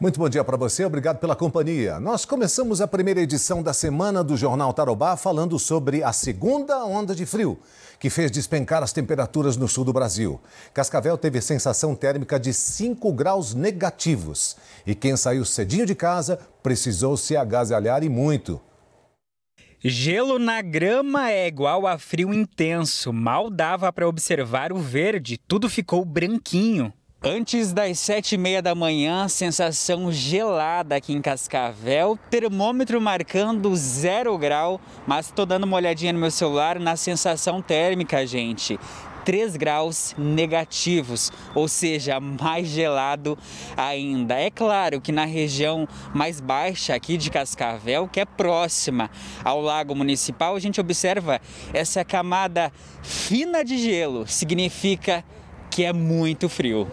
Muito bom dia para você, obrigado pela companhia. Nós começamos a primeira edição da semana do Jornal Tarobá falando sobre a segunda onda de frio, que fez despencar as temperaturas no sul do Brasil. Cascavel teve sensação térmica de 5 graus negativos. E quem saiu cedinho de casa precisou se agasalhar e muito. Gelo na grama é igual a frio intenso. Mal dava para observar o verde, tudo ficou branquinho. Antes das sete e meia da manhã, sensação gelada aqui em Cascavel, termômetro marcando zero grau, mas estou dando uma olhadinha no meu celular na sensação térmica, gente. 3 graus negativos, ou seja, mais gelado ainda. É claro que na região mais baixa aqui de Cascavel, que é próxima ao Lago Municipal, a gente observa essa camada fina de gelo, significa que é muito frio.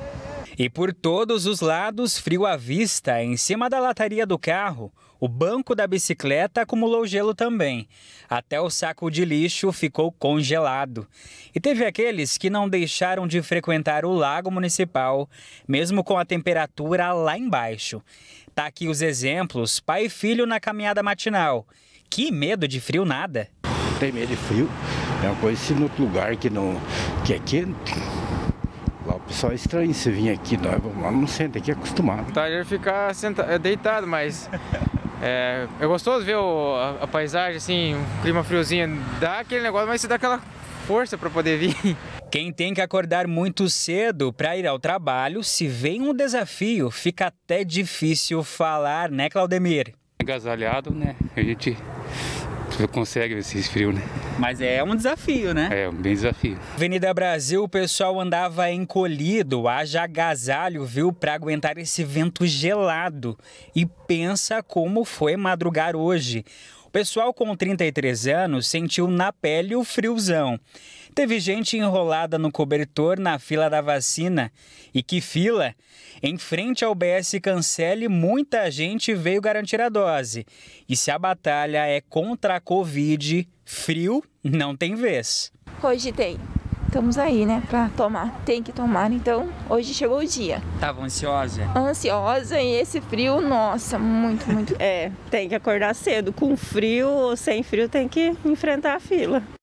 E por todos os lados, frio à vista, em cima da lataria do carro, o banco da bicicleta acumulou gelo também. Até o saco de lixo ficou congelado. E teve aqueles que não deixaram de frequentar o lago municipal, mesmo com a temperatura lá embaixo. Tá aqui os exemplos: pai e filho na caminhada matinal. Que medo de frio nada! Tem medo de frio. É uma coisa se no lugar que não que é quente pessoal estranho você vir aqui, nós vamos lá no centro, aqui é acostumado. Tá, ele ficar sentado, é, deitado, mas é, é gostoso ver o, a, a, paisagem, assim, o clima friozinho, dá aquele negócio, mas você dá aquela força para poder vir. Quem tem que acordar muito cedo para ir ao trabalho, se vem um desafio, fica até difícil falar, né, Claudemir? Agasalhado, né? A gente consegue esse frio, né? Mas é um desafio, né? É, um bem desafio. Avenida Brasil, o pessoal andava encolhido, haja agasalho, viu, para aguentar esse vento gelado. E pensa como foi madrugar hoje. O pessoal com 33 anos sentiu na pele o friozão. Teve gente enrolada no cobertor na fila da vacina. E que fila! Em frente ao BS Cancele, muita gente veio garantir a dose. E se a batalha é contra a Covid, frio não tem vez. Hoje tem. Estamos aí, né, para tomar. Tem que tomar, então hoje chegou o dia. Tava ansiosa? Ansiosa e esse frio, nossa, muito, muito. é, tem que acordar cedo. Com frio ou sem frio, tem que enfrentar a fila.